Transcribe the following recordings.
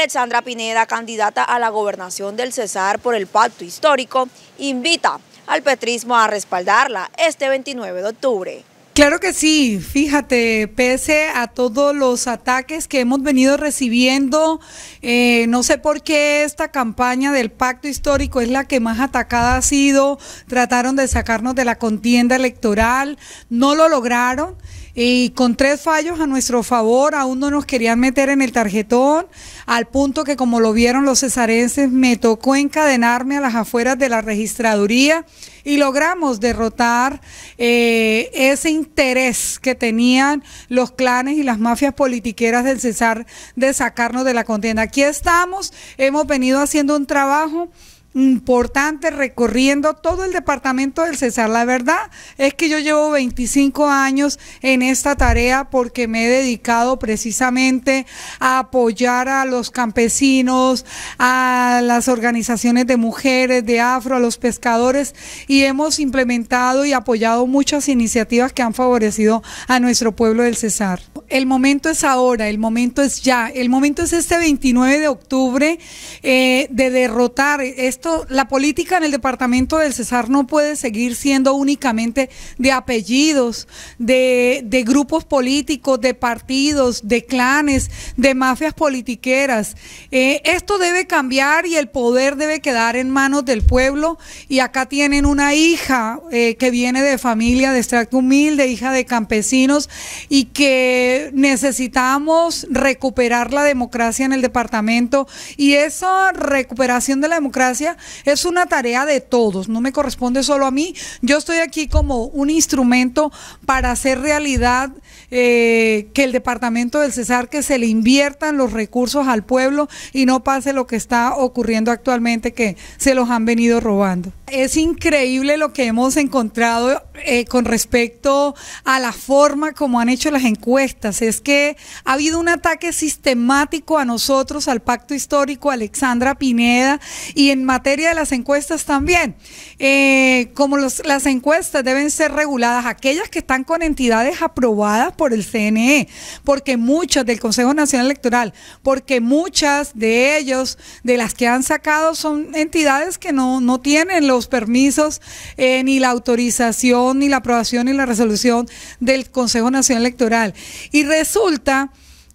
Alexandra Pineda, candidata a la gobernación del Cesar por el pacto histórico, invita al petrismo a respaldarla este 29 de octubre. Claro que sí, fíjate, pese a todos los ataques que hemos venido recibiendo, eh, no sé por qué esta campaña del pacto histórico es la que más atacada ha sido, trataron de sacarnos de la contienda electoral, no lo lograron, y con tres fallos a nuestro favor, aún no nos querían meter en el tarjetón, al punto que como lo vieron los cesarenses, me tocó encadenarme a las afueras de la registraduría y logramos derrotar eh, ese interés que tenían los clanes y las mafias politiqueras del Cesar de sacarnos de la contienda. Aquí estamos, hemos venido haciendo un trabajo importante recorriendo todo el departamento del Cesar. La verdad es que yo llevo 25 años en esta tarea porque me he dedicado precisamente a apoyar a los campesinos, a las organizaciones de mujeres, de afro, a los pescadores y hemos implementado y apoyado muchas iniciativas que han favorecido a nuestro pueblo del Cesar. El momento es ahora, el momento es ya, el momento es este 29 de octubre eh, de derrotar este la política en el departamento del Cesar no puede seguir siendo únicamente de apellidos, de, grupos políticos, de partidos, de clanes, de mafias politiqueras. Eh, esto debe cambiar y el poder debe quedar en manos del pueblo. Y acá tienen una hija eh, que viene de familia de extracto humilde, hija de campesinos, y que necesitamos recuperar la democracia en el departamento. Y esa recuperación de la democracia es una tarea de todos, no me corresponde solo a mí. Yo estoy aquí como un instrumento para hacer realidad eh, que el departamento del Cesar, que se le inviertan los recursos al pueblo y no pase lo que está ocurriendo actualmente, que se los han venido robando. Es increíble lo que hemos encontrado eh, con respecto a la forma como han hecho las encuestas. Es que ha habido un ataque sistemático a nosotros, al pacto histórico, Alexandra Pineda, y en materia de las encuestas también, eh, como las encuestas deben ser reguladas, aquellas que están con entidades aprobadas por el CNE, porque muchas del Consejo Nacional Electoral, porque muchas de ellos, de las que han sacado, son entidades que no, no tienen los permisos, eh, ni la autorización, ni la aprobación, ni la resolución del Consejo Nacional Electoral. Y resulta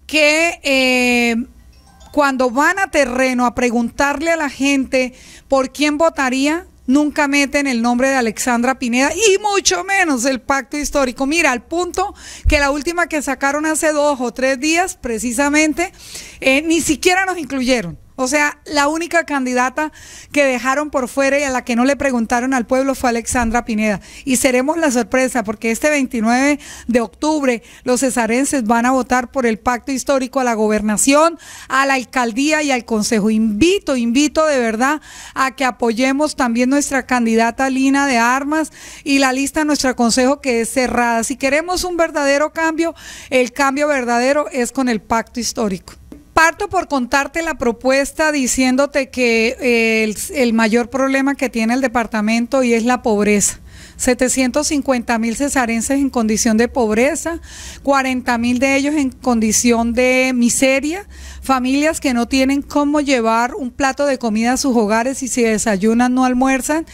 que... Eh, cuando van a terreno a preguntarle a la gente por quién votaría, nunca meten el nombre de Alexandra Pineda y mucho menos el pacto histórico. Mira, al punto que la última que sacaron hace dos o tres días, precisamente, eh, ni siquiera nos incluyeron. O sea, la única candidata que dejaron por fuera y a la que no le preguntaron al pueblo fue Alexandra Pineda. Y seremos la sorpresa porque este 29 de octubre los cesarenses van a votar por el pacto histórico a la gobernación, a la alcaldía y al consejo. Invito, invito de verdad a que apoyemos también nuestra candidata Lina de Armas y la lista de nuestro consejo que es cerrada. Si queremos un verdadero cambio, el cambio verdadero es con el pacto histórico parto por contarte la propuesta diciéndote que eh, el, el mayor problema que tiene el departamento y es la pobreza. 750 mil cesarenses en condición de pobreza, 40 mil de ellos en condición de miseria, familias que no tienen cómo llevar un plato de comida a sus hogares y si desayunan no almuerzan,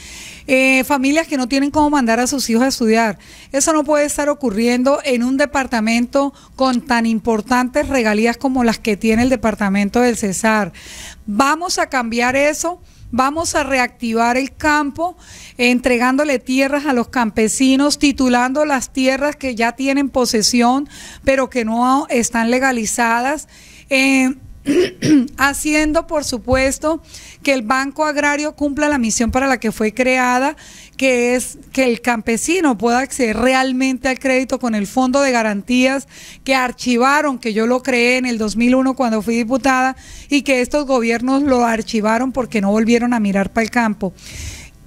eh, familias que no tienen cómo mandar a sus hijos a estudiar. Eso no puede estar ocurriendo en un departamento con tan importantes regalías como las que tiene el departamento del Cesar. Vamos a cambiar eso Vamos a reactivar el campo, entregándole tierras a los campesinos, titulando las tierras que ya tienen posesión, pero que no están legalizadas. Eh, haciendo, por supuesto, que el Banco Agrario cumpla la misión para la que fue creada, que es que el campesino pueda acceder realmente al crédito con el fondo de garantías que archivaron, que yo lo creé en el 2001 cuando fui diputada, y que estos gobiernos lo archivaron porque no volvieron a mirar para el campo.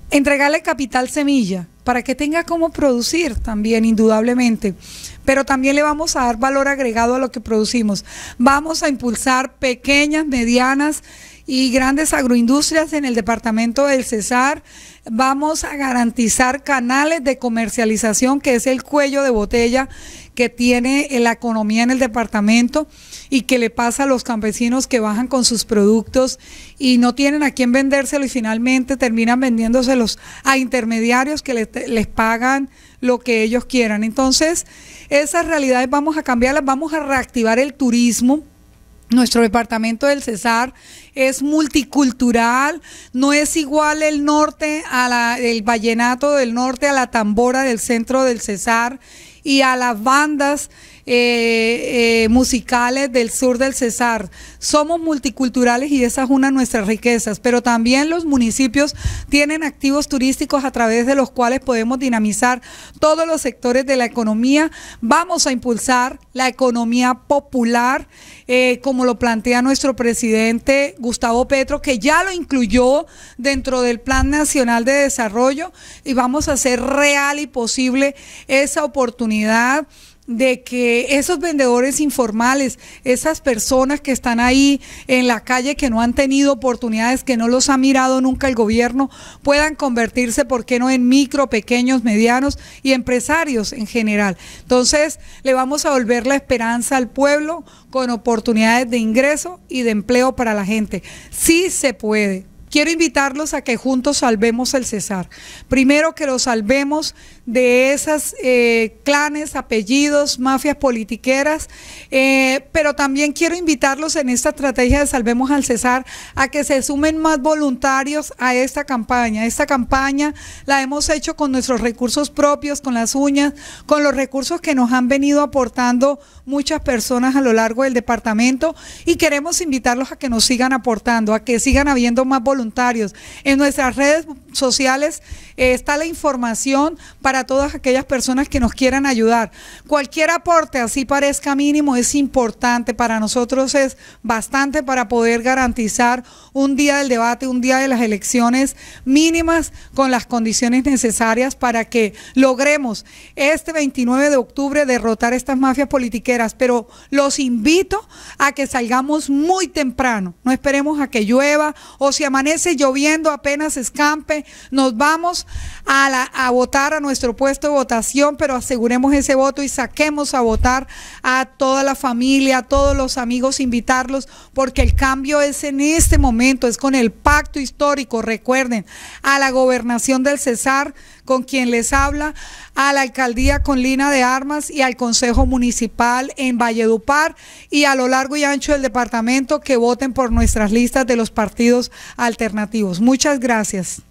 Entregarle capital semilla para que tenga cómo producir también, indudablemente pero también le vamos a dar valor agregado a lo que producimos. Vamos a impulsar pequeñas, medianas y grandes agroindustrias en el departamento del Cesar. Vamos a garantizar canales de comercialización, que es el cuello de botella que tiene eh, la economía en el departamento y que le pasa a los campesinos que bajan con sus productos y no tienen a quién vendérselo y finalmente terminan vendiéndoselos a intermediarios que les, les pagan lo que ellos quieran. Entonces, esas realidades vamos a cambiarlas, vamos a reactivar el turismo nuestro departamento del Cesar es multicultural, no es igual el norte a la, el vallenato del norte a la tambora del centro del Cesar y a las bandas eh, eh, musicales del sur del Cesar. Somos multiculturales y esa es una de nuestras riquezas, pero también los municipios tienen activos turísticos a través de los cuales podemos dinamizar todos los sectores de la economía. Vamos a impulsar la economía popular, eh, como lo plantea nuestro presidente Gustavo Petro, que ya lo incluyó dentro del Plan Nacional de Desarrollo y vamos a hacer real y posible esa oportunidad de que esos vendedores informales, esas personas que están ahí en la calle, que no han tenido oportunidades, que no los ha mirado nunca el gobierno, puedan convertirse, ¿por qué no?, en micro, pequeños, medianos y empresarios en general. Entonces, le vamos a volver la esperanza al pueblo con oportunidades de ingreso y de empleo para la gente. Sí se puede quiero invitarlos a que juntos salvemos al Cesar. Primero que lo salvemos de esas eh, clanes, apellidos, mafias politiqueras, eh, pero también quiero invitarlos en esta estrategia de Salvemos al César a que se sumen más voluntarios a esta campaña. Esta campaña la hemos hecho con nuestros recursos propios, con las uñas, con los recursos que nos han venido aportando muchas personas a lo largo del departamento y queremos invitarlos a que nos sigan aportando, a que sigan habiendo más voluntarios en nuestras redes sociales eh, está la información para todas aquellas personas que nos quieran ayudar. Cualquier aporte, así parezca mínimo, es importante. Para nosotros es bastante para poder garantizar un día del debate, un día de las elecciones mínimas con las condiciones necesarias para que logremos este 29 de octubre derrotar estas mafias politiqueras. Pero los invito a que salgamos muy temprano. No esperemos a que llueva o se amanece lloviendo, apenas escampe, nos vamos a, a votar a nuestro puesto de votación, pero aseguremos ese voto y saquemos a votar a toda la familia, a todos los amigos, invitarlos, porque el cambio es en este momento, es con el pacto histórico, recuerden, a la gobernación del Cesar, con quien les habla, a la alcaldía con Lina de Armas y al Consejo Municipal en Valledupar y a lo largo y ancho del departamento que voten por nuestras listas de los partidos alternativos Muchas gracias.